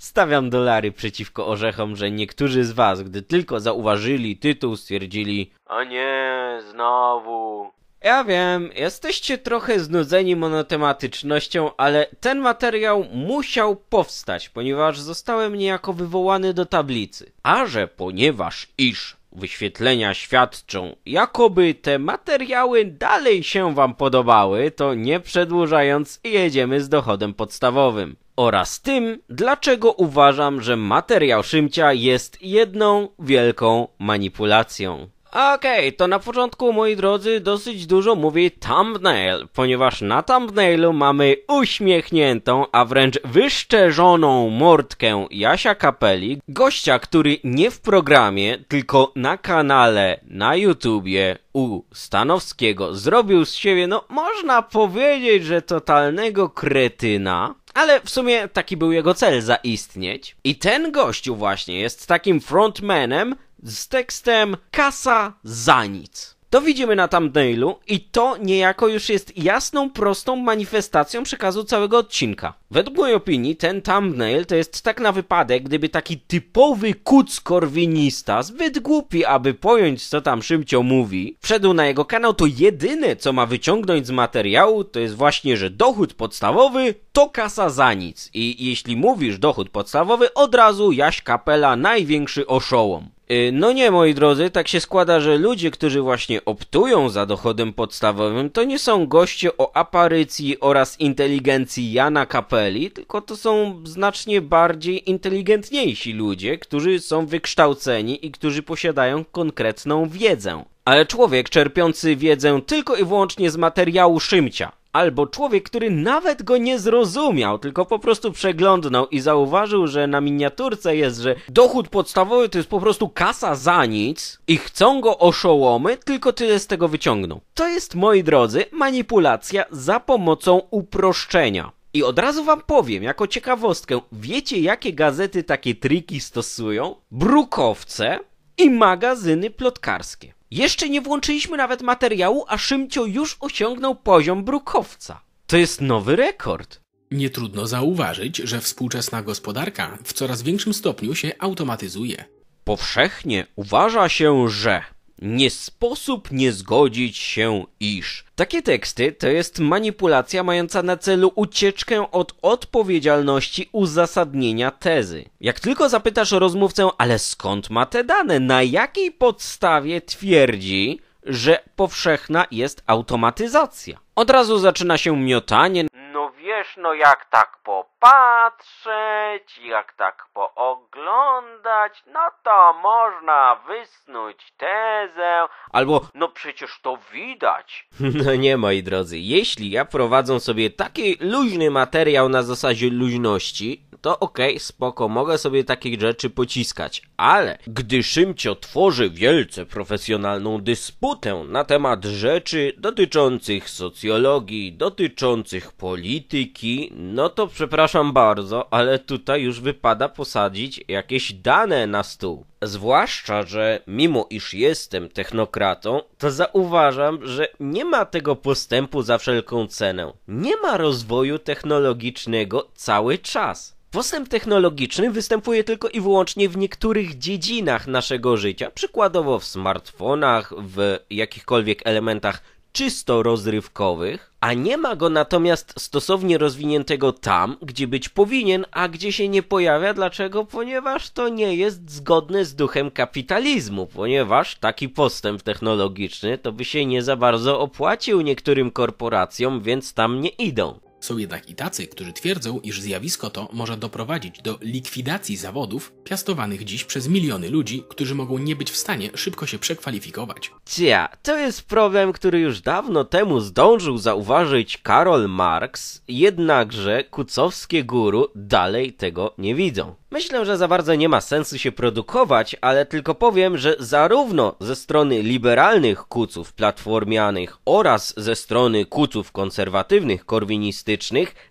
Stawiam dolary przeciwko orzechom, że niektórzy z was, gdy tylko zauważyli tytuł, stwierdzili A nie, znowu. Ja wiem, jesteście trochę znudzeni monotematycznością, ale ten materiał musiał powstać, ponieważ zostałem niejako wywołany do tablicy. A że ponieważ iż wyświetlenia świadczą, jakoby te materiały dalej się wam podobały, to nie przedłużając jedziemy z dochodem podstawowym oraz tym, dlaczego uważam, że materiał Szymcia jest jedną wielką manipulacją. Okej, okay, to na początku, moi drodzy, dosyć dużo mówi thumbnail, ponieważ na thumbnailu mamy uśmiechniętą, a wręcz wyszczerzoną mordkę Jasia Kapeli, gościa, który nie w programie, tylko na kanale, na YouTubie u Stanowskiego zrobił z siebie, no można powiedzieć, że totalnego kretyna, ale w sumie taki był jego cel zaistnieć. I ten gościu właśnie jest takim frontmanem z tekstem kasa za nic. To widzimy na thumbnailu i to niejako już jest jasną, prostą manifestacją przekazu całego odcinka. Według mojej opinii ten thumbnail to jest tak na wypadek, gdyby taki typowy kuc korwinista, zbyt głupi, aby pojąć co tam Szymcio mówi, wszedł na jego kanał, to jedyne co ma wyciągnąć z materiału to jest właśnie, że dochód podstawowy to kasa za nic. I jeśli mówisz dochód podstawowy, od razu Jaś Kapela największy oszołom. Y, no nie, moi drodzy, tak się składa, że ludzie, którzy właśnie optują za dochodem podstawowym, to nie są goście o aparycji oraz inteligencji Jana Kapeli, tylko to są znacznie bardziej inteligentniejsi ludzie, którzy są wykształceni i którzy posiadają konkretną wiedzę. Ale człowiek czerpiący wiedzę tylko i wyłącznie z materiału Szymcia, Albo człowiek, który nawet go nie zrozumiał, tylko po prostu przeglądnął i zauważył, że na miniaturce jest, że dochód podstawowy to jest po prostu kasa za nic i chcą go oszołomy, tylko tyle z tego wyciągną. To jest, moi drodzy, manipulacja za pomocą uproszczenia. I od razu wam powiem, jako ciekawostkę, wiecie jakie gazety takie triki stosują? Brukowce i magazyny plotkarskie. Jeszcze nie włączyliśmy nawet materiału, a Szymcio już osiągnął poziom brukowca. To jest nowy rekord. Nie trudno zauważyć, że współczesna gospodarka w coraz większym stopniu się automatyzuje. Powszechnie uważa się, że nie sposób nie zgodzić się, iż. Takie teksty to jest manipulacja mająca na celu ucieczkę od odpowiedzialności uzasadnienia tezy. Jak tylko zapytasz rozmówcę, ale skąd ma te dane, na jakiej podstawie twierdzi, że powszechna jest automatyzacja? Od razu zaczyna się miotanie. No wiesz, no jak tak po popatrzeć, jak tak pooglądać, no to można wysnuć tezę. Albo, no przecież to widać. No nie, moi drodzy, jeśli ja prowadzę sobie taki luźny materiał na zasadzie luźności, to okej, okay, spoko, mogę sobie takich rzeczy pociskać, ale gdy Szymcio tworzy wielce profesjonalną dysputę na temat rzeczy dotyczących socjologii, dotyczących polityki, no to przepraszam, przepraszam bardzo, ale tutaj już wypada posadzić jakieś dane na stół. Zwłaszcza, że mimo iż jestem technokratą, to zauważam, że nie ma tego postępu za wszelką cenę. Nie ma rozwoju technologicznego cały czas. Postęp technologiczny występuje tylko i wyłącznie w niektórych dziedzinach naszego życia, przykładowo w smartfonach, w jakichkolwiek elementach czysto rozrywkowych, a nie ma go natomiast stosownie rozwiniętego tam, gdzie być powinien, a gdzie się nie pojawia. Dlaczego? Ponieważ to nie jest zgodne z duchem kapitalizmu, ponieważ taki postęp technologiczny to by się nie za bardzo opłacił niektórym korporacjom, więc tam nie idą. Są jednak i tacy, którzy twierdzą, iż zjawisko to może doprowadzić do likwidacji zawodów piastowanych dziś przez miliony ludzi, którzy mogą nie być w stanie szybko się przekwalifikować. Cia, to jest problem, który już dawno temu zdążył zauważyć Karol Marx, jednakże kucowskie guru dalej tego nie widzą. Myślę, że za bardzo nie ma sensu się produkować, ale tylko powiem, że zarówno ze strony liberalnych kuców platformianych oraz ze strony kuców konserwatywnych korwinistycznych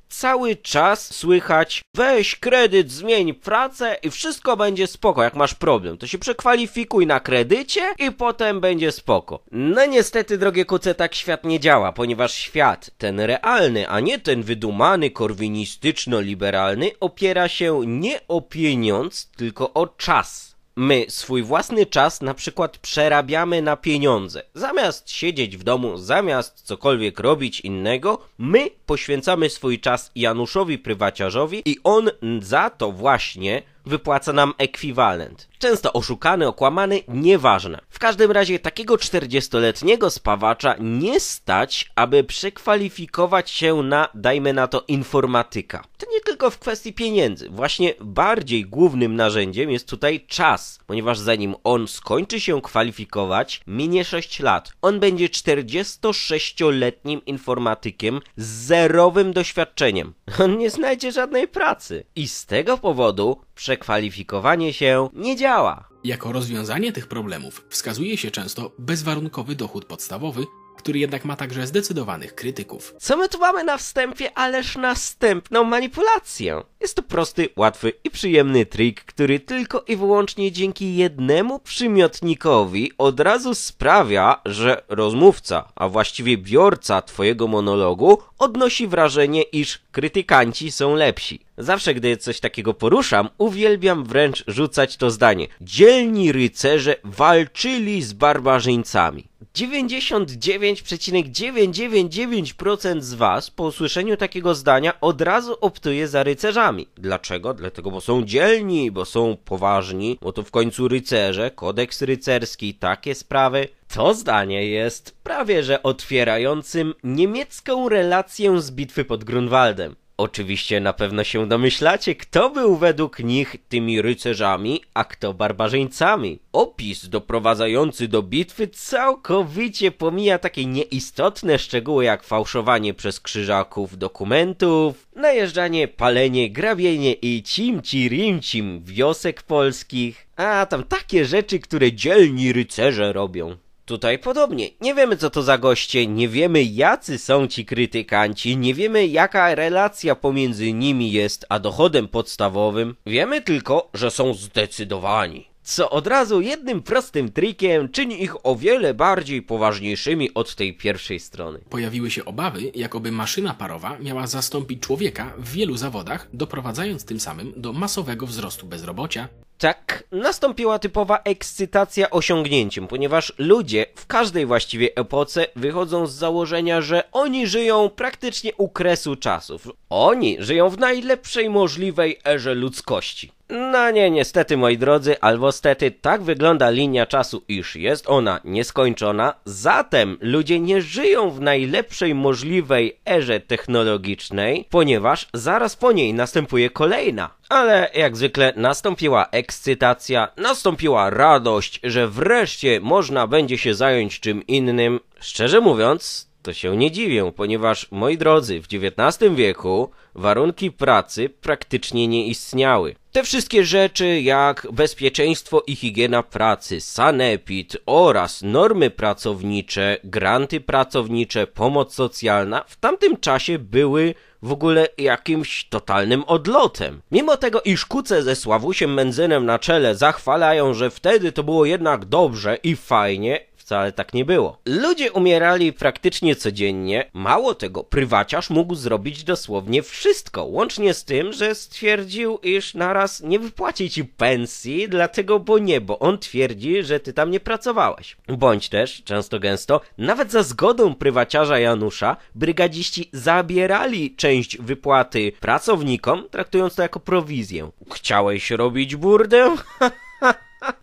cały czas słychać weź kredyt, zmień pracę i wszystko będzie spoko, jak masz problem. To się przekwalifikuj na kredycie i potem będzie spoko. No niestety, drogie kuce, tak świat nie działa, ponieważ świat, ten realny, a nie ten wydumany, korwinistyczno-liberalny, opiera się nie o pieniądz, tylko o czas. My swój własny czas na przykład przerabiamy na pieniądze. Zamiast siedzieć w domu, zamiast cokolwiek robić innego, my poświęcamy swój czas Januszowi Prywaciarzowi i on za to właśnie wypłaca nam ekwiwalent. Często oszukany, okłamany, nieważne. W każdym razie takiego 40-letniego spawacza nie stać, aby przekwalifikować się na, dajmy na to, informatyka. To nie tylko w kwestii pieniędzy. Właśnie bardziej głównym narzędziem jest tutaj czas, ponieważ zanim on skończy się kwalifikować, minie 6 lat. On będzie 46-letnim informatykiem z zerowym doświadczeniem. On nie znajdzie żadnej pracy. I z tego powodu przekwalifikowanie się nie działa. Jako rozwiązanie tych problemów wskazuje się często bezwarunkowy dochód podstawowy, który jednak ma także zdecydowanych krytyków. Co my tu mamy na wstępie, ależ następną manipulację? Jest to prosty, łatwy i przyjemny trik, który tylko i wyłącznie dzięki jednemu przymiotnikowi od razu sprawia, że rozmówca, a właściwie biorca twojego monologu odnosi wrażenie, iż krytykanci są lepsi. Zawsze, gdy coś takiego poruszam, uwielbiam wręcz rzucać to zdanie. Dzielni rycerze walczyli z barbarzyńcami. 99,999% z was po usłyszeniu takiego zdania od razu optuje za rycerzami. Dlaczego? Dlatego, bo są dzielni, bo są poważni, bo to w końcu rycerze, kodeks rycerski, takie sprawy. To zdanie jest prawie że otwierającym niemiecką relację z bitwy pod Grunwaldem. Oczywiście na pewno się domyślacie, kto był według nich tymi rycerzami, a kto barbarzyńcami. Opis doprowadzający do bitwy całkowicie pomija takie nieistotne szczegóły jak fałszowanie przez krzyżaków dokumentów, najeżdżanie, palenie, grabienie i cimci-rimcim wiosek polskich, a tam takie rzeczy, które dzielni rycerze robią. Tutaj podobnie. Nie wiemy co to za goście, nie wiemy jacy są ci krytykanci, nie wiemy jaka relacja pomiędzy nimi jest a dochodem podstawowym. Wiemy tylko, że są zdecydowani co od razu jednym prostym trikiem czyni ich o wiele bardziej poważniejszymi od tej pierwszej strony. Pojawiły się obawy, jakoby maszyna parowa miała zastąpić człowieka w wielu zawodach, doprowadzając tym samym do masowego wzrostu bezrobocia, tak nastąpiła typowa ekscytacja osiągnięciem, ponieważ ludzie w każdej właściwie epoce wychodzą z założenia, że oni żyją praktycznie u kresu czasów. Oni żyją w najlepszej możliwej erze ludzkości. No nie, niestety moi drodzy, albo stety, tak wygląda linia czasu, iż jest ona nieskończona, zatem ludzie nie żyją w najlepszej możliwej erze technologicznej, ponieważ zaraz po niej następuje kolejna. Ale jak zwykle nastąpiła ekscytacja, nastąpiła radość, że wreszcie można będzie się zająć czym innym. Szczerze mówiąc, to się nie dziwię, ponieważ, moi drodzy, w XIX wieku warunki pracy praktycznie nie istniały. Te wszystkie rzeczy jak bezpieczeństwo i higiena pracy, sanepid oraz normy pracownicze, granty pracownicze, pomoc socjalna w tamtym czasie były w ogóle jakimś totalnym odlotem. Mimo tego, iż kuce ze Sławusiem Menzynem na czele zachwalają, że wtedy to było jednak dobrze i fajnie, wcale tak nie było. Ludzie umierali praktycznie codziennie, mało tego, prywaciarz mógł zrobić dosłownie wszystko, łącznie z tym, że stwierdził, iż naraz nie wypłaci ci pensji, dlatego bo nie, bo on twierdzi, że ty tam nie pracowałeś. Bądź też, często gęsto, nawet za zgodą prywaciarza Janusza, brygadziści zabierali część wypłaty pracownikom, traktując to jako prowizję. Chciałeś robić burdę?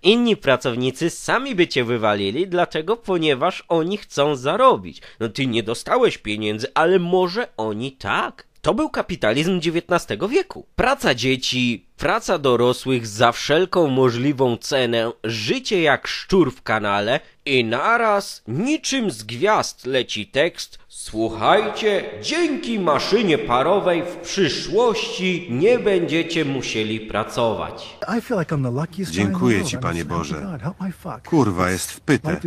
Inni pracownicy sami by cię wywalili, dlaczego? Ponieważ oni chcą zarobić. No ty nie dostałeś pieniędzy, ale może oni tak. To był kapitalizm XIX wieku. Praca dzieci, Praca dorosłych za wszelką możliwą cenę, życie jak szczur w kanale i naraz niczym z gwiazd leci tekst Słuchajcie, dzięki maszynie parowej w przyszłości nie będziecie musieli pracować. Dziękuję Ci, Panie Boże. Kurwa jest w pytę.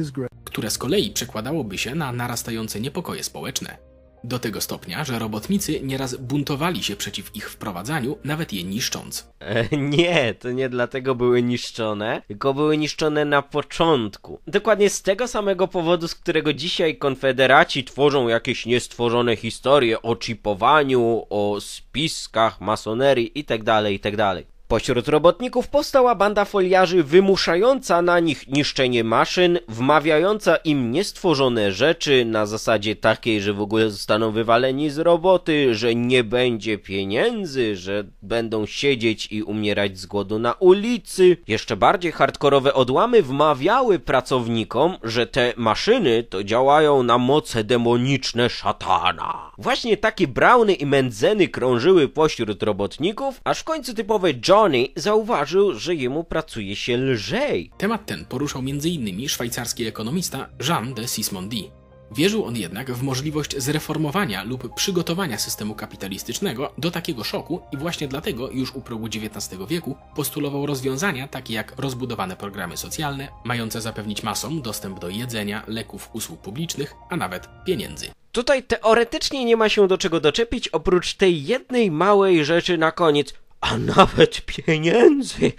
Które z kolei przekładałoby się na narastające niepokoje społeczne. Do tego stopnia, że robotnicy nieraz buntowali się przeciw ich wprowadzaniu, nawet je niszcząc. E, nie, to nie dlatego były niszczone, tylko były niszczone na początku. Dokładnie z tego samego powodu, z którego dzisiaj konfederaci tworzą jakieś niestworzone historie o chipowaniu, o spiskach, masonerii itd., tak itd. Tak Pośród robotników powstała banda foliarzy wymuszająca na nich niszczenie maszyn, wmawiająca im niestworzone rzeczy na zasadzie takiej, że w ogóle zostaną wywaleni z roboty, że nie będzie pieniędzy, że będą siedzieć i umierać z głodu na ulicy. Jeszcze bardziej hardkorowe odłamy wmawiały pracownikom, że te maszyny to działają na moce demoniczne szatana. Właśnie takie Browny i Menzeny krążyły pośród robotników, aż w końcu typowe John Johnny zauważył, że jemu pracuje się lżej. Temat ten poruszał m.in. szwajcarski ekonomista Jean de Sismondi. Wierzył on jednak w możliwość zreformowania lub przygotowania systemu kapitalistycznego do takiego szoku i właśnie dlatego już u progu XIX wieku postulował rozwiązania takie jak rozbudowane programy socjalne, mające zapewnić masom dostęp do jedzenia, leków, usług publicznych, a nawet pieniędzy. Tutaj teoretycznie nie ma się do czego doczepić oprócz tej jednej małej rzeczy na koniec – a nawet pieniędzy.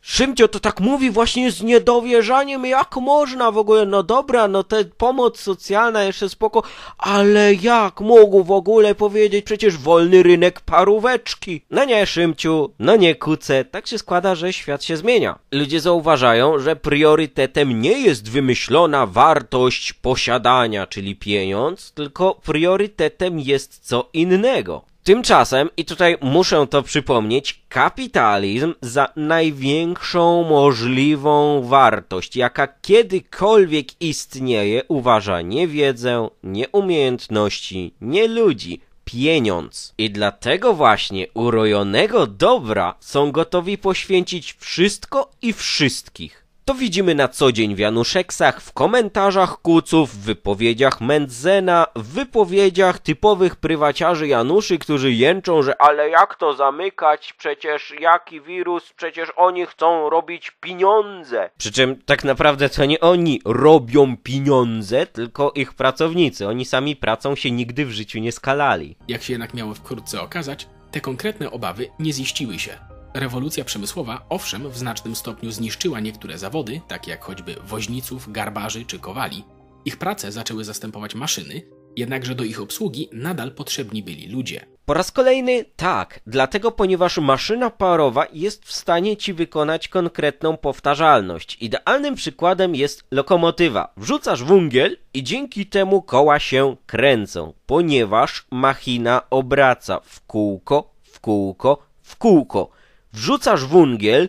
Szymcio to tak mówi właśnie z niedowierzaniem, jak można w ogóle, no dobra, no te pomoc socjalna jeszcze spoko, ale jak mógł w ogóle powiedzieć przecież wolny rynek paróweczki? No nie Szymciu, no nie Kuce, tak się składa, że świat się zmienia. Ludzie zauważają, że priorytetem nie jest wymyślona wartość posiadania, czyli pieniądz, tylko priorytetem jest co innego. Tymczasem, i tutaj muszę to przypomnieć, kapitalizm za największą możliwą wartość, jaka kiedykolwiek istnieje, uważa nie wiedzę, nie umiejętności, nie ludzi, pieniądz. I dlatego właśnie urojonego dobra są gotowi poświęcić wszystko i wszystkich. To widzimy na co dzień w Januszeksach, w komentarzach kuców, w wypowiedziach Mendzena, w wypowiedziach typowych prywaciarzy Januszy, którzy jęczą, że ale jak to zamykać, przecież jaki wirus, przecież oni chcą robić pieniądze. Przy czym tak naprawdę to nie oni robią pieniądze, tylko ich pracownicy. Oni sami pracą się nigdy w życiu nie skalali. Jak się jednak miało wkrótce okazać, te konkretne obawy nie ziściły się. Rewolucja przemysłowa, owszem, w znacznym stopniu zniszczyła niektóre zawody, takie jak choćby woźniców, garbarzy czy kowali. Ich pracę zaczęły zastępować maszyny, jednakże do ich obsługi nadal potrzebni byli ludzie. Po raz kolejny tak, dlatego ponieważ maszyna parowa jest w stanie ci wykonać konkretną powtarzalność. Idealnym przykładem jest lokomotywa. Wrzucasz węgiel i dzięki temu koła się kręcą, ponieważ machina obraca w kółko, w kółko, w kółko. Wrzucasz wungiel,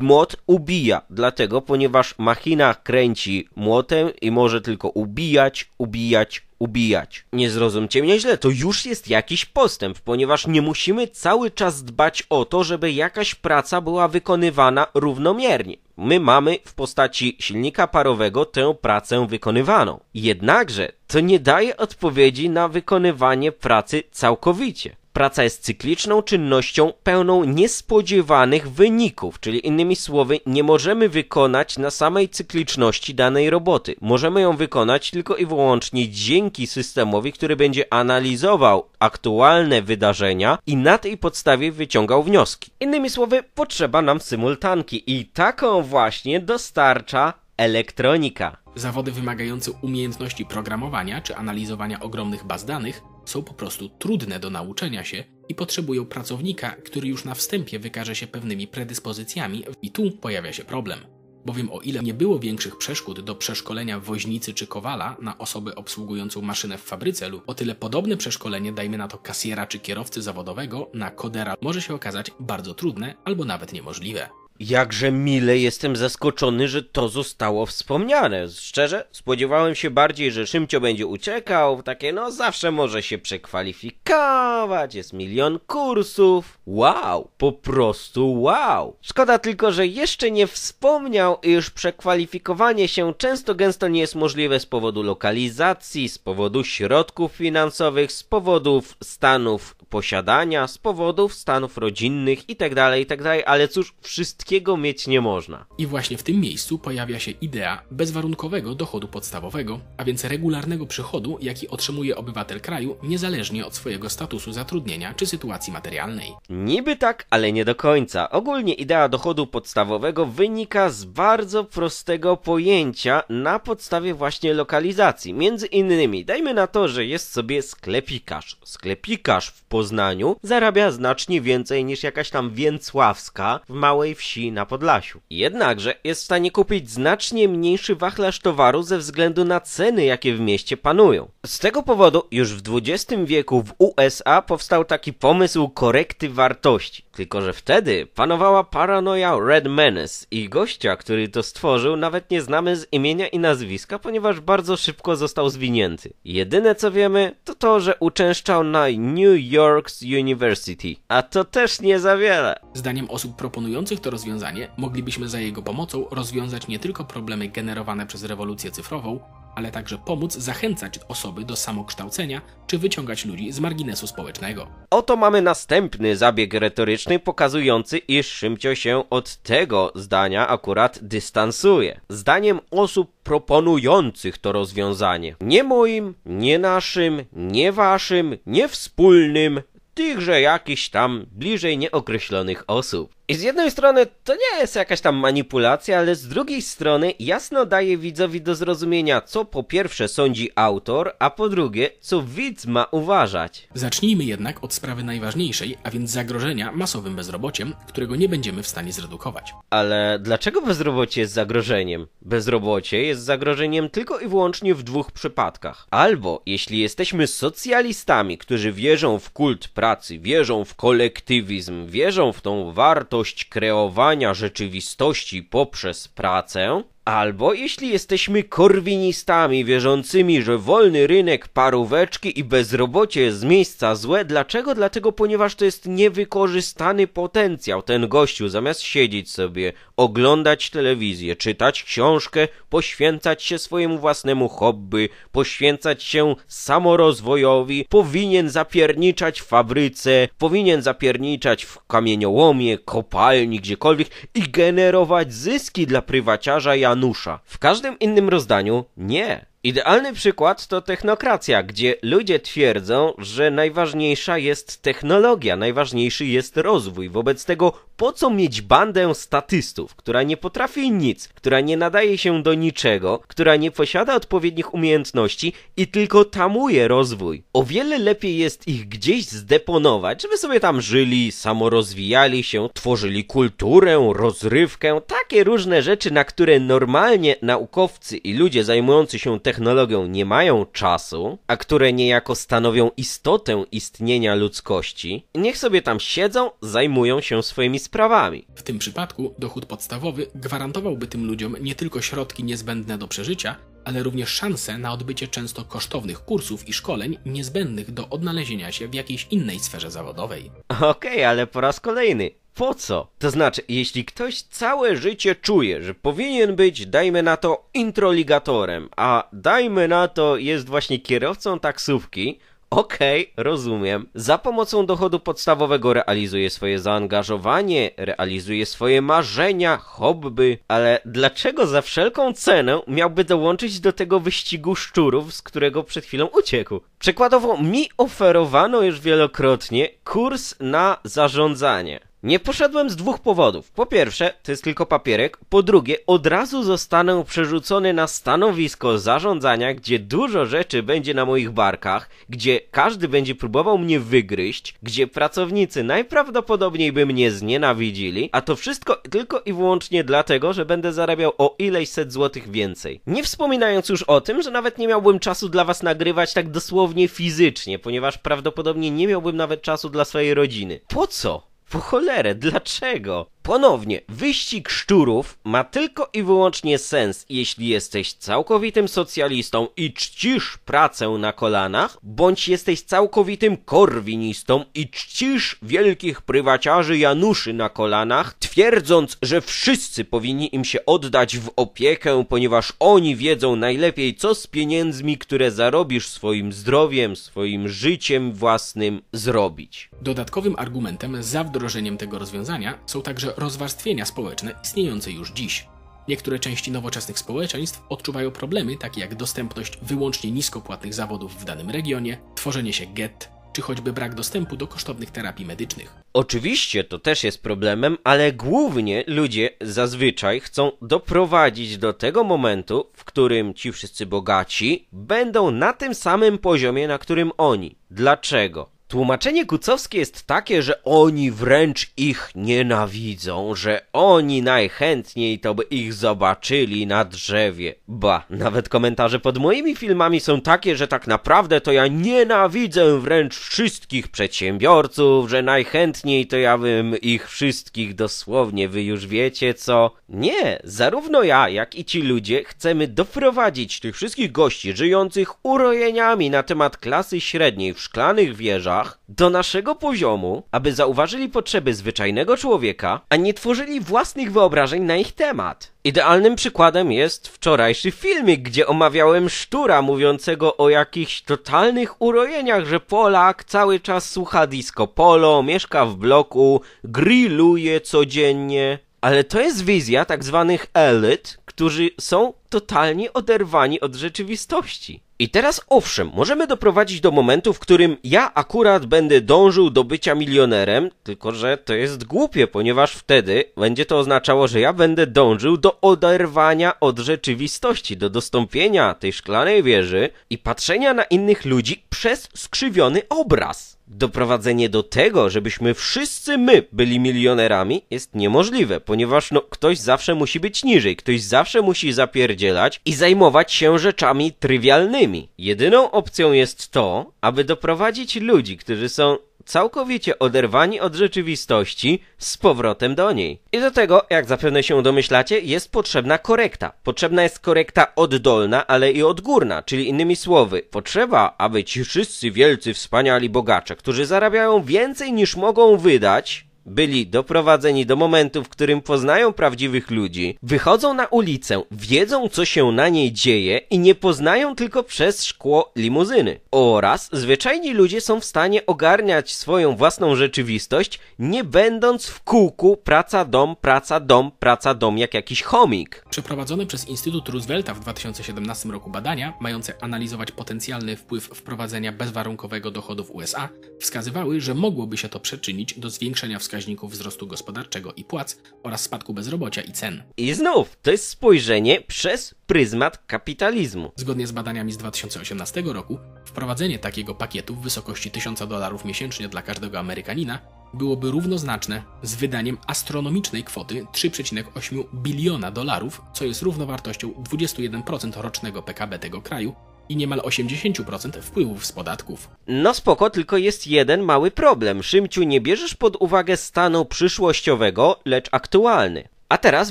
młot ubija, dlatego, ponieważ machina kręci młotem i może tylko ubijać, ubijać, ubijać. Nie zrozumcie mnie źle, to już jest jakiś postęp, ponieważ nie musimy cały czas dbać o to, żeby jakaś praca była wykonywana równomiernie. My mamy w postaci silnika parowego tę pracę wykonywaną. Jednakże to nie daje odpowiedzi na wykonywanie pracy całkowicie. Praca jest cykliczną czynnością pełną niespodziewanych wyników, czyli innymi słowy, nie możemy wykonać na samej cykliczności danej roboty. Możemy ją wykonać tylko i wyłącznie dzięki systemowi, który będzie analizował aktualne wydarzenia i na tej podstawie wyciągał wnioski. Innymi słowy, potrzeba nam symultanki i taką właśnie dostarcza elektronika. Zawody wymagające umiejętności programowania czy analizowania ogromnych baz danych są po prostu trudne do nauczenia się i potrzebują pracownika, który już na wstępie wykaże się pewnymi predyspozycjami, i tu pojawia się problem. Bowiem o ile nie było większych przeszkód do przeszkolenia woźnicy czy kowala na osobę obsługującą maszynę w fabryce lub o tyle podobne przeszkolenie, dajmy na to kasjera czy kierowcy zawodowego, na kodera może się okazać bardzo trudne albo nawet niemożliwe. Jakże mile jestem zaskoczony, że to zostało wspomniane. Szczerze, spodziewałem się bardziej, że Szymcio będzie uciekał. Takie, no zawsze może się przekwalifikować, jest milion kursów. Wow, po prostu wow. Szkoda tylko, że jeszcze nie wspomniał, iż przekwalifikowanie się często gęsto nie jest możliwe z powodu lokalizacji, z powodu środków finansowych, z powodów stanów posiadania, z powodów stanów rodzinnych itd., tak itd., tak ale cóż, wszystkiego mieć nie można. I właśnie w tym miejscu pojawia się idea bezwarunkowego dochodu podstawowego, a więc regularnego przychodu, jaki otrzymuje obywatel kraju, niezależnie od swojego statusu zatrudnienia czy sytuacji materialnej. Niby tak, ale nie do końca. Ogólnie idea dochodu podstawowego wynika z bardzo prostego pojęcia na podstawie właśnie lokalizacji. Między innymi, dajmy na to, że jest sobie sklepikarz. Sklepikarz w Poznaniu Poznaniu zarabia znacznie więcej niż jakaś tam Więcławska w małej wsi na Podlasiu. Jednakże jest w stanie kupić znacznie mniejszy wachlarz towaru ze względu na ceny, jakie w mieście panują. Z tego powodu już w XX wieku w USA powstał taki pomysł korekty wartości. Tylko, że wtedy panowała paranoja Red Menace i gościa, który to stworzył, nawet nie znamy z imienia i nazwiska, ponieważ bardzo szybko został zwinięty. Jedyne co wiemy, to to, że uczęszczał na New York's University, a to też nie za wiele. Zdaniem osób proponujących to rozwiązanie, moglibyśmy za jego pomocą rozwiązać nie tylko problemy generowane przez rewolucję cyfrową, ale także pomóc zachęcać osoby do samokształcenia czy wyciągać ludzi z marginesu społecznego. Oto mamy następny zabieg retoryczny pokazujący, iż Szymcio się od tego zdania akurat dystansuje. Zdaniem osób proponujących to rozwiązanie. Nie moim, nie naszym, nie waszym, nie wspólnym, tychże jakichś tam bliżej nieokreślonych osób. I z jednej strony to nie jest jakaś tam manipulacja, ale z drugiej strony jasno daje widzowi do zrozumienia, co po pierwsze sądzi autor, a po drugie, co widz ma uważać. Zacznijmy jednak od sprawy najważniejszej, a więc zagrożenia masowym bezrobociem, którego nie będziemy w stanie zredukować. Ale dlaczego bezrobocie jest zagrożeniem? Bezrobocie jest zagrożeniem tylko i wyłącznie w dwóch przypadkach. Albo jeśli jesteśmy socjalistami, którzy wierzą w kult pracy, wierzą w kolektywizm, wierzą w tą wartość, wartość kreowania rzeczywistości poprzez pracę Albo jeśli jesteśmy korwinistami wierzącymi, że wolny rynek, paróweczki i bezrobocie jest miejsca złe, dlaczego? Dlatego, ponieważ to jest niewykorzystany potencjał. Ten gościu zamiast siedzieć sobie, oglądać telewizję, czytać książkę, poświęcać się swojemu własnemu hobby, poświęcać się samorozwojowi, powinien zapierniczać w fabryce, powinien zapierniczać w kamieniołomie, kopalni, gdziekolwiek i generować zyski dla prywaciarza Jana Janusza. W każdym innym rozdaniu nie. Idealny przykład to technokracja, gdzie ludzie twierdzą, że najważniejsza jest technologia, najważniejszy jest rozwój. Wobec tego po co mieć bandę statystów, która nie potrafi nic, która nie nadaje się do niczego, która nie posiada odpowiednich umiejętności i tylko tamuje rozwój. O wiele lepiej jest ich gdzieś zdeponować, żeby sobie tam żyli, samorozwijali się, tworzyli kulturę, rozrywkę, takie różne rzeczy, na które normalnie naukowcy i ludzie zajmujący się technologią technologią nie mają czasu, a które niejako stanowią istotę istnienia ludzkości, niech sobie tam siedzą, zajmują się swoimi sprawami. W tym przypadku dochód podstawowy gwarantowałby tym ludziom nie tylko środki niezbędne do przeżycia, ale również szanse na odbycie często kosztownych kursów i szkoleń niezbędnych do odnalezienia się w jakiejś innej sferze zawodowej. Okej, okay, ale po raz kolejny po co? To znaczy, jeśli ktoś całe życie czuje, że powinien być, dajmy na to, introligatorem, a dajmy na to jest właśnie kierowcą taksówki, Okej, okay, rozumiem. Za pomocą dochodu podstawowego realizuje swoje zaangażowanie, realizuje swoje marzenia, hobby, ale dlaczego za wszelką cenę miałby dołączyć do tego wyścigu szczurów, z którego przed chwilą uciekł? Przykładowo mi oferowano już wielokrotnie kurs na zarządzanie. Nie poszedłem z dwóch powodów. Po pierwsze, to jest tylko papierek. Po drugie, od razu zostanę przerzucony na stanowisko zarządzania, gdzie dużo rzeczy będzie na moich barkach, gdzie każdy będzie próbował mnie wygryźć, gdzie pracownicy najprawdopodobniej by mnie znienawidzili, a to wszystko tylko i wyłącznie dlatego, że będę zarabiał o ileś set złotych więcej. Nie wspominając już o tym, że nawet nie miałbym czasu dla was nagrywać tak dosłownie fizycznie, ponieważ prawdopodobnie nie miałbym nawet czasu dla swojej rodziny. Po co? Po cholerę, dlaczego? Ponownie, wyścig szczurów ma tylko i wyłącznie sens, jeśli jesteś całkowitym socjalistą i czcisz pracę na kolanach, bądź jesteś całkowitym korwinistą i czcisz wielkich prywaciarzy Januszy na kolanach, twierdząc, że wszyscy powinni im się oddać w opiekę, ponieważ oni wiedzą najlepiej, co z pieniędzmi, które zarobisz swoim zdrowiem, swoim życiem własnym zrobić. Dodatkowym argumentem za wdrożeniem tego rozwiązania są także rozwarstwienia społeczne istniejące już dziś. Niektóre części nowoczesnych społeczeństw odczuwają problemy takie jak dostępność wyłącznie niskopłatnych zawodów w danym regionie, tworzenie się gett, czy choćby brak dostępu do kosztownych terapii medycznych. Oczywiście to też jest problemem, ale głównie ludzie zazwyczaj chcą doprowadzić do tego momentu, w którym ci wszyscy bogaci będą na tym samym poziomie, na którym oni. Dlaczego? Tłumaczenie kucowskie jest takie, że oni wręcz ich nienawidzą, że oni najchętniej to by ich zobaczyli na drzewie. Ba, nawet komentarze pod moimi filmami są takie, że tak naprawdę to ja nienawidzę wręcz wszystkich przedsiębiorców, że najchętniej to ja bym ich wszystkich dosłownie, wy już wiecie co. Nie, zarówno ja, jak i ci ludzie chcemy doprowadzić tych wszystkich gości żyjących urojeniami na temat klasy średniej w szklanych wieżach, do naszego poziomu, aby zauważyli potrzeby zwyczajnego człowieka, a nie tworzyli własnych wyobrażeń na ich temat. Idealnym przykładem jest wczorajszy filmik, gdzie omawiałem sztura mówiącego o jakichś totalnych urojeniach, że Polak cały czas słucha disco polo, mieszka w bloku, grilluje codziennie. Ale to jest wizja tak zwanych elit, którzy są totalnie oderwani od rzeczywistości. I teraz owszem, możemy doprowadzić do momentu, w którym ja akurat będę dążył do bycia milionerem, tylko że to jest głupie, ponieważ wtedy będzie to oznaczało, że ja będę dążył do oderwania od rzeczywistości, do dostąpienia tej szklanej wieży i patrzenia na innych ludzi przez skrzywiony obraz doprowadzenie do tego, żebyśmy wszyscy my byli milionerami jest niemożliwe, ponieważ no, ktoś zawsze musi być niżej, ktoś zawsze musi zapierdzielać i zajmować się rzeczami trywialnymi. Jedyną opcją jest to, aby doprowadzić ludzi, którzy są całkowicie oderwani od rzeczywistości z powrotem do niej. I do tego, jak zapewne się domyślacie, jest potrzebna korekta. Potrzebna jest korekta oddolna, ale i odgórna, czyli innymi słowy, potrzeba, aby ci wszyscy wielcy, wspaniali bogacze, którzy zarabiają więcej niż mogą wydać, byli doprowadzeni do momentu, w którym poznają prawdziwych ludzi, wychodzą na ulicę, wiedzą co się na niej dzieje i nie poznają tylko przez szkło limuzyny. Oraz zwyczajni ludzie są w stanie ogarniać swoją własną rzeczywistość, nie będąc w kółku praca dom, praca dom, praca dom jak jakiś chomik. Przeprowadzone przez Instytut Roosevelta w 2017 roku badania, mające analizować potencjalny wpływ wprowadzenia bezwarunkowego dochodu w USA, wskazywały, że mogłoby się to przyczynić do zwiększenia wskaźnika wskaźników wzrostu gospodarczego i płac oraz spadku bezrobocia i cen. I znów, to jest spojrzenie przez pryzmat kapitalizmu. Zgodnie z badaniami z 2018 roku, wprowadzenie takiego pakietu w wysokości 1000 dolarów miesięcznie dla każdego Amerykanina byłoby równoznaczne z wydaniem astronomicznej kwoty 3,8 biliona dolarów, co jest równowartością 21% rocznego PKB tego kraju, i niemal 80% wpływów z podatków. No spoko, tylko jest jeden mały problem. Szymciu, nie bierzesz pod uwagę stanu przyszłościowego, lecz aktualny. A teraz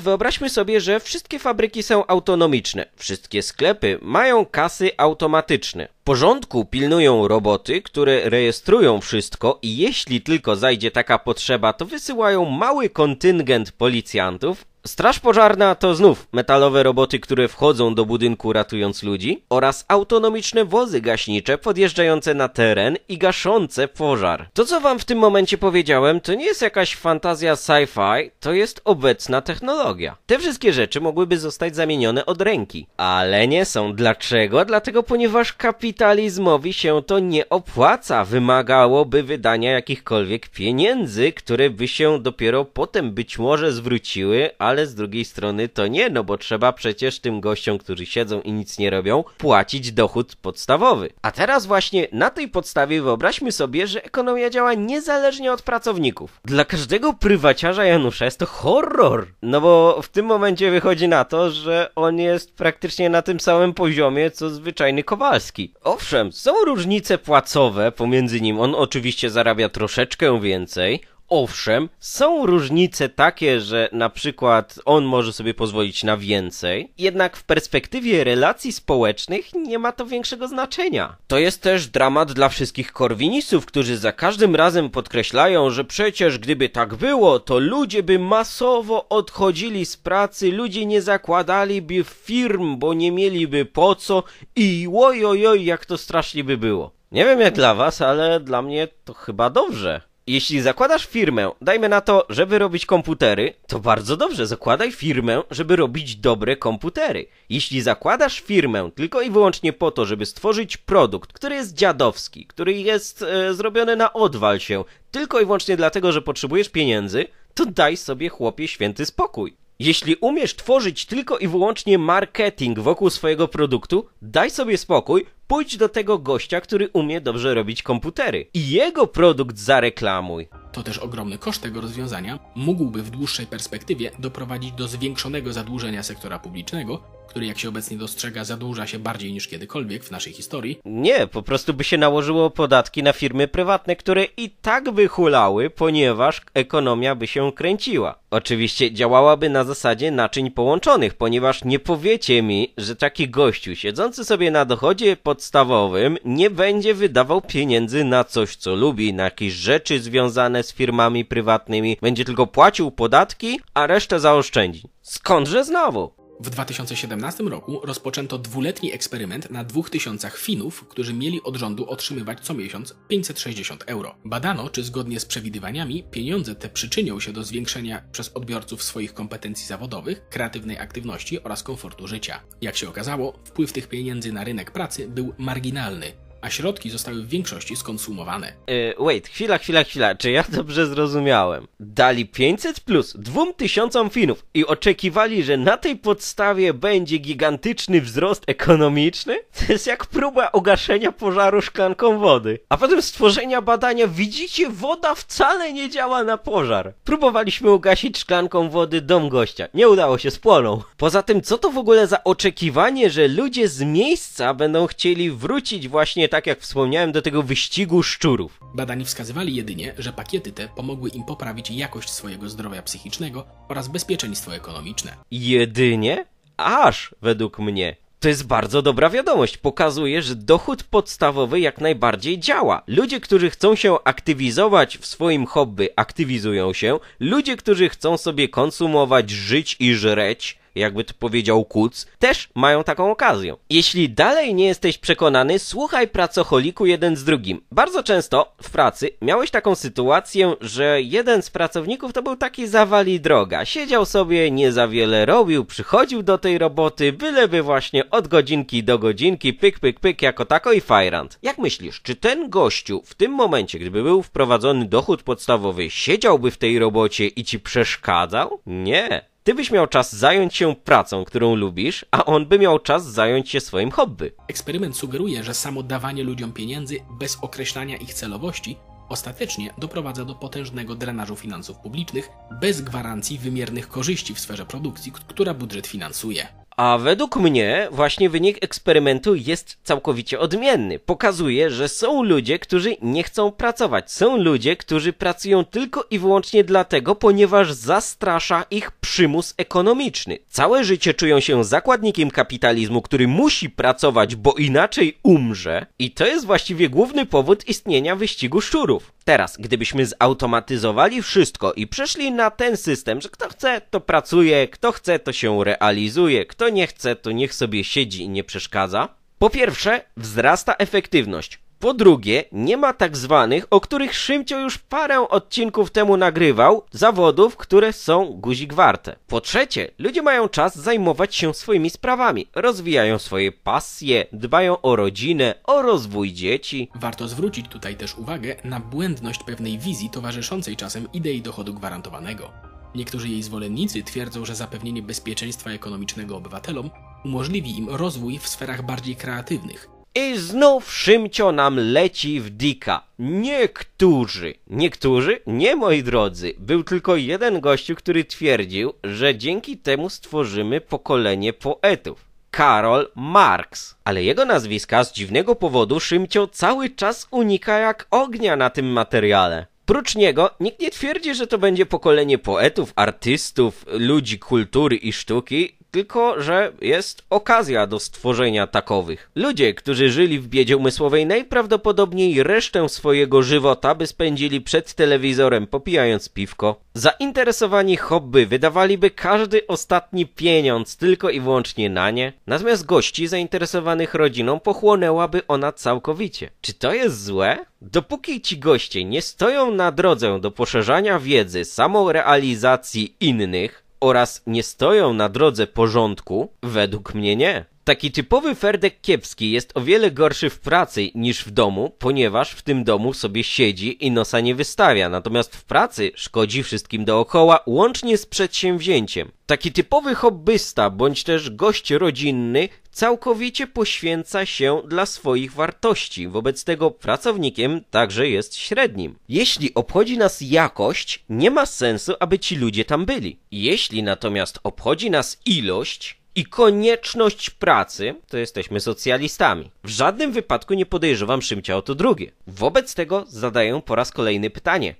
wyobraźmy sobie, że wszystkie fabryki są autonomiczne, wszystkie sklepy mają kasy automatyczne. Porządku pilnują roboty, które rejestrują wszystko i jeśli tylko zajdzie taka potrzeba, to wysyłają mały kontyngent policjantów, Straż pożarna to znów metalowe roboty, które wchodzą do budynku ratując ludzi oraz autonomiczne wozy gaśnicze podjeżdżające na teren i gaszące pożar. To co wam w tym momencie powiedziałem to nie jest jakaś fantazja sci-fi, to jest obecna technologia. Te wszystkie rzeczy mogłyby zostać zamienione od ręki, ale nie są. Dlaczego? Dlatego ponieważ kapitalizmowi się to nie opłaca, wymagałoby wydania jakichkolwiek pieniędzy, które by się dopiero potem być może zwróciły, ale ale z drugiej strony to nie, no bo trzeba przecież tym gościom, którzy siedzą i nic nie robią, płacić dochód podstawowy. A teraz właśnie na tej podstawie wyobraźmy sobie, że ekonomia działa niezależnie od pracowników. Dla każdego prywaciarza Janusza jest to horror, no bo w tym momencie wychodzi na to, że on jest praktycznie na tym samym poziomie, co zwyczajny Kowalski. Owszem, są różnice płacowe pomiędzy nim, on oczywiście zarabia troszeczkę więcej, Owszem, są różnice takie, że na przykład on może sobie pozwolić na więcej, jednak w perspektywie relacji społecznych nie ma to większego znaczenia. To jest też dramat dla wszystkich korwinistów, którzy za każdym razem podkreślają, że przecież gdyby tak było, to ludzie by masowo odchodzili z pracy, ludzie nie zakładaliby firm, bo nie mieliby po co i łojojoj, jak to strasznie by było. Nie wiem jak dla was, ale dla mnie to chyba dobrze jeśli zakładasz firmę, dajmy na to, żeby robić komputery, to bardzo dobrze, zakładaj firmę, żeby robić dobre komputery. Jeśli zakładasz firmę tylko i wyłącznie po to, żeby stworzyć produkt, który jest dziadowski, który jest e, zrobiony na odwal się, tylko i wyłącznie dlatego, że potrzebujesz pieniędzy, to daj sobie chłopie święty spokój. Jeśli umiesz tworzyć tylko i wyłącznie marketing wokół swojego produktu, daj sobie spokój, pójdź do tego gościa, który umie dobrze robić komputery i jego produkt zareklamuj. To też ogromny koszt tego rozwiązania mógłby w dłuższej perspektywie doprowadzić do zwiększonego zadłużenia sektora publicznego który jak się obecnie dostrzega zadłuża się bardziej niż kiedykolwiek w naszej historii. Nie, po prostu by się nałożyło podatki na firmy prywatne, które i tak by hulały, ponieważ ekonomia by się kręciła. Oczywiście działałaby na zasadzie naczyń połączonych, ponieważ nie powiecie mi, że taki gościu siedzący sobie na dochodzie podstawowym nie będzie wydawał pieniędzy na coś, co lubi, na jakieś rzeczy związane z firmami prywatnymi, będzie tylko płacił podatki, a resztę zaoszczędzi. Skądże znowu? W 2017 roku rozpoczęto dwuletni eksperyment na 2000 Finów, którzy mieli od rządu otrzymywać co miesiąc 560 euro. Badano, czy zgodnie z przewidywaniami pieniądze te przyczynią się do zwiększenia przez odbiorców swoich kompetencji zawodowych, kreatywnej aktywności oraz komfortu życia. Jak się okazało, wpływ tych pieniędzy na rynek pracy był marginalny a środki zostały w większości skonsumowane. Yy, wait, chwila, chwila, chwila, czy ja dobrze zrozumiałem? Dali 500 plus 2000 Finów i oczekiwali, że na tej podstawie będzie gigantyczny wzrost ekonomiczny? To jest jak próba ogaszenia pożaru szklanką wody. A potem stworzenia badania, widzicie, woda wcale nie działa na pożar. Próbowaliśmy ugasić szklanką wody dom gościa. Nie udało się, spłonął. Poza tym, co to w ogóle za oczekiwanie, że ludzie z miejsca będą chcieli wrócić właśnie tak jak wspomniałem, do tego wyścigu szczurów. Badani wskazywali jedynie, że pakiety te pomogły im poprawić jakość swojego zdrowia psychicznego oraz bezpieczeństwo ekonomiczne. Jedynie? Aż, według mnie. To jest bardzo dobra wiadomość. Pokazuje, że dochód podstawowy jak najbardziej działa. Ludzie, którzy chcą się aktywizować w swoim hobby, aktywizują się. Ludzie, którzy chcą sobie konsumować, żyć i żreć, jakby to powiedział Kuc, też mają taką okazję. Jeśli dalej nie jesteś przekonany, słuchaj pracocholiku jeden z drugim. Bardzo często w pracy miałeś taką sytuację, że jeden z pracowników to był taki zawali droga. Siedział sobie, nie za wiele robił, przychodził do tej roboty, byleby właśnie od godzinki do godzinki, pyk, pyk, pyk, jako tako i fajrant. Jak myślisz, czy ten gościu w tym momencie, gdyby był wprowadzony dochód podstawowy, siedziałby w tej robocie i ci przeszkadzał? Nie. Ty byś miał czas zająć się pracą, którą lubisz, a on by miał czas zająć się swoim hobby. Eksperyment sugeruje, że samo dawanie ludziom pieniędzy bez określania ich celowości ostatecznie doprowadza do potężnego drenażu finansów publicznych bez gwarancji wymiernych korzyści w sferze produkcji, która budżet finansuje. A według mnie właśnie wynik eksperymentu jest całkowicie odmienny. Pokazuje, że są ludzie, którzy nie chcą pracować. Są ludzie, którzy pracują tylko i wyłącznie dlatego, ponieważ zastrasza ich przymus ekonomiczny. Całe życie czują się zakładnikiem kapitalizmu, który musi pracować, bo inaczej umrze. I to jest właściwie główny powód istnienia wyścigu szczurów. Teraz, gdybyśmy zautomatyzowali wszystko i przeszli na ten system, że kto chce, to pracuje, kto chce, to się realizuje, kto nie chce, to niech sobie siedzi i nie przeszkadza. Po pierwsze, wzrasta efektywność. Po drugie, nie ma tak zwanych, o których Szymcio już parę odcinków temu nagrywał, zawodów, które są guzik warte. Po trzecie, ludzie mają czas zajmować się swoimi sprawami, rozwijają swoje pasje, dbają o rodzinę, o rozwój dzieci. Warto zwrócić tutaj też uwagę na błędność pewnej wizji towarzyszącej czasem idei dochodu gwarantowanego. Niektórzy jej zwolennicy twierdzą, że zapewnienie bezpieczeństwa ekonomicznego obywatelom umożliwi im rozwój w sferach bardziej kreatywnych, i znów Szymcio nam leci w dika. Niektórzy, niektórzy, nie moi drodzy, był tylko jeden gościu, który twierdził, że dzięki temu stworzymy pokolenie poetów. Karol Marx. Ale jego nazwiska z dziwnego powodu Szymcio cały czas unika jak ognia na tym materiale. Prócz niego nikt nie twierdzi, że to będzie pokolenie poetów, artystów, ludzi kultury i sztuki, tylko że jest okazja do stworzenia takowych. Ludzie, którzy żyli w biedzie umysłowej najprawdopodobniej resztę swojego żywota by spędzili przed telewizorem popijając piwko. Zainteresowani hobby wydawaliby każdy ostatni pieniądz tylko i wyłącznie na nie, natomiast gości zainteresowanych rodziną pochłonęłaby ona całkowicie. Czy to jest złe? Dopóki ci goście nie stoją na drodze do poszerzania wiedzy, samorealizacji innych, oraz nie stoją na drodze porządku, według mnie nie. Taki typowy Ferdek kiepski jest o wiele gorszy w pracy niż w domu, ponieważ w tym domu sobie siedzi i nosa nie wystawia, natomiast w pracy szkodzi wszystkim dookoła, łącznie z przedsięwzięciem. Taki typowy hobbysta, bądź też gość rodzinny, całkowicie poświęca się dla swoich wartości, wobec tego pracownikiem także jest średnim. Jeśli obchodzi nas jakość, nie ma sensu, aby ci ludzie tam byli. Jeśli natomiast obchodzi nas ilość, i konieczność pracy, to jesteśmy socjalistami. W żadnym wypadku nie podejrzewam Szymcia o to drugie. Wobec tego zadaję po raz kolejny pytanie.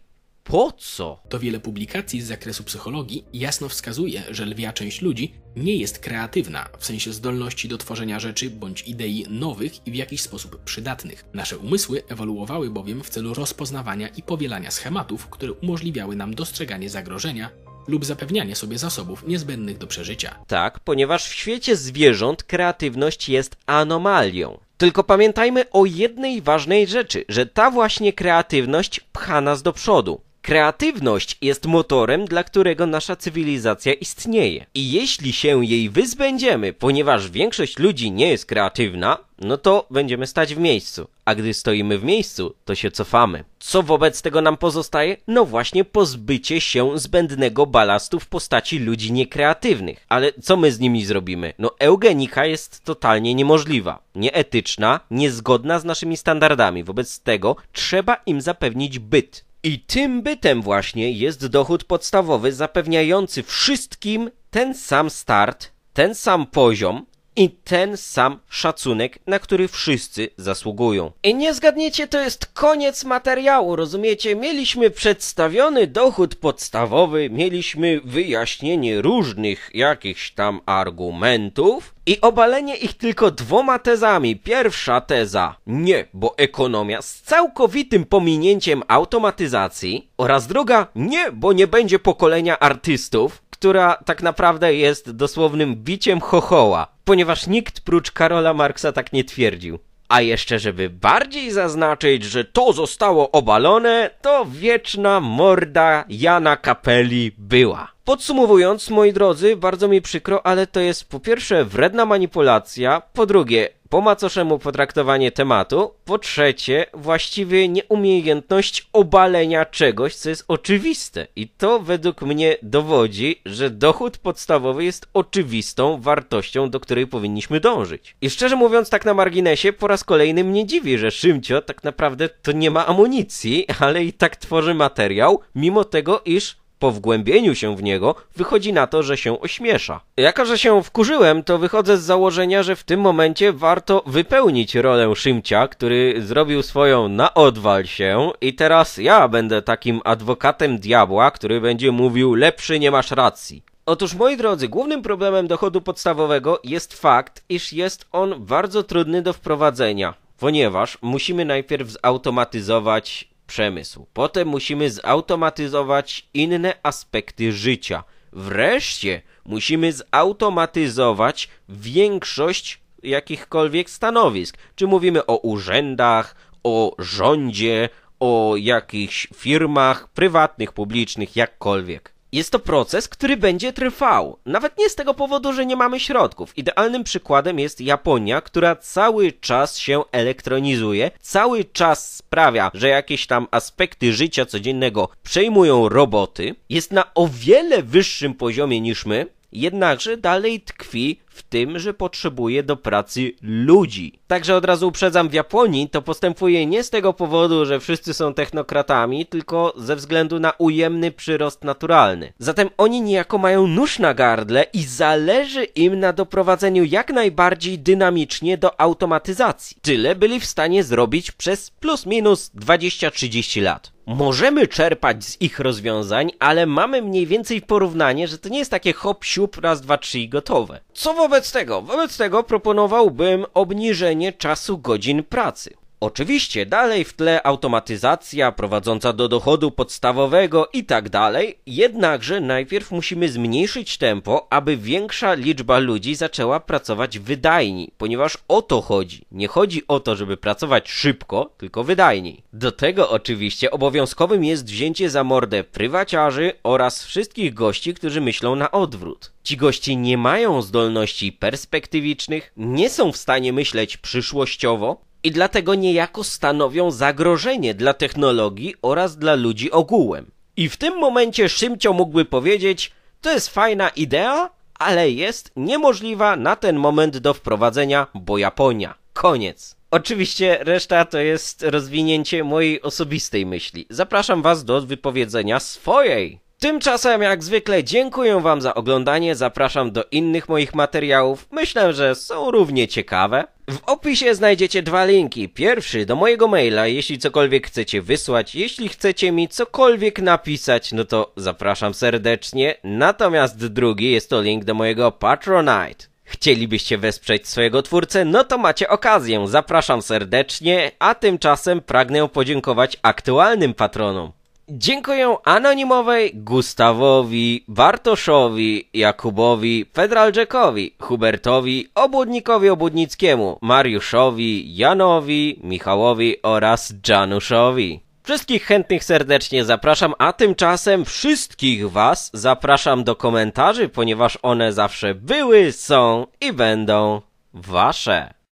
Po co? To wiele publikacji z zakresu psychologii jasno wskazuje, że lwia część ludzi nie jest kreatywna w sensie zdolności do tworzenia rzeczy bądź idei nowych i w jakiś sposób przydatnych. Nasze umysły ewoluowały bowiem w celu rozpoznawania i powielania schematów, które umożliwiały nam dostrzeganie zagrożenia lub zapewnianie sobie zasobów niezbędnych do przeżycia. Tak, ponieważ w świecie zwierząt kreatywność jest anomalią. Tylko pamiętajmy o jednej ważnej rzeczy, że ta właśnie kreatywność pcha nas do przodu. Kreatywność jest motorem, dla którego nasza cywilizacja istnieje. I jeśli się jej wyzbędziemy, ponieważ większość ludzi nie jest kreatywna, no to będziemy stać w miejscu. A gdy stoimy w miejscu, to się cofamy. Co wobec tego nam pozostaje? No właśnie pozbycie się zbędnego balastu w postaci ludzi niekreatywnych. Ale co my z nimi zrobimy? No eugenika jest totalnie niemożliwa, nieetyczna, niezgodna z naszymi standardami. Wobec tego trzeba im zapewnić byt. I tym bytem właśnie jest dochód podstawowy zapewniający wszystkim ten sam start, ten sam poziom i ten sam szacunek, na który wszyscy zasługują. I nie zgadniecie, to jest koniec materiału, rozumiecie? Mieliśmy przedstawiony dochód podstawowy, mieliśmy wyjaśnienie różnych jakichś tam argumentów, i obalenie ich tylko dwoma tezami. Pierwsza teza, nie, bo ekonomia z całkowitym pominięciem automatyzacji oraz druga, nie, bo nie będzie pokolenia artystów, która tak naprawdę jest dosłownym biciem chochoła, ponieważ nikt prócz Karola Marksa tak nie twierdził. A jeszcze, żeby bardziej zaznaczyć, że to zostało obalone, to wieczna morda Jana Kapeli była. Podsumowując, moi drodzy, bardzo mi przykro, ale to jest po pierwsze wredna manipulacja, po drugie po macoszemu potraktowanie tematu, po trzecie właściwie nieumiejętność obalenia czegoś, co jest oczywiste. I to według mnie dowodzi, że dochód podstawowy jest oczywistą wartością, do której powinniśmy dążyć. I szczerze mówiąc, tak na marginesie, po raz kolejny mnie dziwi, że Szymcio tak naprawdę to nie ma amunicji, ale i tak tworzy materiał, mimo tego, iż po wgłębieniu się w niego wychodzi na to, że się ośmiesza. Jako, że się wkurzyłem, to wychodzę z założenia, że w tym momencie warto wypełnić rolę Szymcia, który zrobił swoją na odwal się i teraz ja będę takim adwokatem diabła, który będzie mówił lepszy nie masz racji. Otóż, moi drodzy, głównym problemem dochodu podstawowego jest fakt, iż jest on bardzo trudny do wprowadzenia, ponieważ musimy najpierw zautomatyzować przemysł. Potem musimy zautomatyzować inne aspekty życia. Wreszcie musimy zautomatyzować większość jakichkolwiek stanowisk. Czy mówimy o urzędach, o rządzie, o jakichś firmach prywatnych, publicznych, jakkolwiek. Jest to proces, który będzie trwał. Nawet nie z tego powodu, że nie mamy środków. Idealnym przykładem jest Japonia, która cały czas się elektronizuje, cały czas sprawia, że jakieś tam aspekty życia codziennego przejmują roboty. Jest na o wiele wyższym poziomie niż my, jednakże dalej tkwi w tym, że potrzebuje do pracy ludzi. Także od razu uprzedzam, w Japonii to postępuje nie z tego powodu, że wszyscy są technokratami, tylko ze względu na ujemny przyrost naturalny. Zatem oni niejako mają nóż na gardle i zależy im na doprowadzeniu jak najbardziej dynamicznie do automatyzacji. Tyle byli w stanie zrobić przez plus minus 20-30 lat. Możemy czerpać z ich rozwiązań, ale mamy mniej więcej porównanie, że to nie jest takie hop, siup, raz, dwa, trzy i gotowe. Co w wobec tego, wobec tego proponowałbym obniżenie czasu godzin pracy. Oczywiście dalej w tle automatyzacja prowadząca do dochodu podstawowego i tak dalej, jednakże najpierw musimy zmniejszyć tempo, aby większa liczba ludzi zaczęła pracować wydajniej, ponieważ o to chodzi. Nie chodzi o to, żeby pracować szybko, tylko wydajniej. Do tego oczywiście obowiązkowym jest wzięcie za mordę prywaciarzy oraz wszystkich gości, którzy myślą na odwrót. Ci goście nie mają zdolności perspektywicznych, nie są w stanie myśleć przyszłościowo, i dlatego niejako stanowią zagrożenie dla technologii oraz dla ludzi ogółem. I w tym momencie Szymcio mógłby powiedzieć, to jest fajna idea, ale jest niemożliwa na ten moment do wprowadzenia, bo Japonia. Koniec. Oczywiście reszta to jest rozwinięcie mojej osobistej myśli. Zapraszam Was do wypowiedzenia swojej Tymczasem jak zwykle dziękuję wam za oglądanie, zapraszam do innych moich materiałów, myślę, że są równie ciekawe. W opisie znajdziecie dwa linki. Pierwszy do mojego maila, jeśli cokolwiek chcecie wysłać, jeśli chcecie mi cokolwiek napisać, no to zapraszam serdecznie. Natomiast drugi jest to link do mojego Patronite. Chcielibyście wesprzeć swojego twórcę? No to macie okazję. Zapraszam serdecznie, a tymczasem pragnę podziękować aktualnym patronom. Dziękuję Anonimowej, Gustawowi, Bartoszowi, Jakubowi, Fedralczekowi, Hubertowi, Obłudnikowi Obudnickiemu, Mariuszowi, Janowi, Michałowi oraz Januszowi. Wszystkich chętnych serdecznie zapraszam, a tymczasem wszystkich Was zapraszam do komentarzy, ponieważ one zawsze były, są i będą Wasze.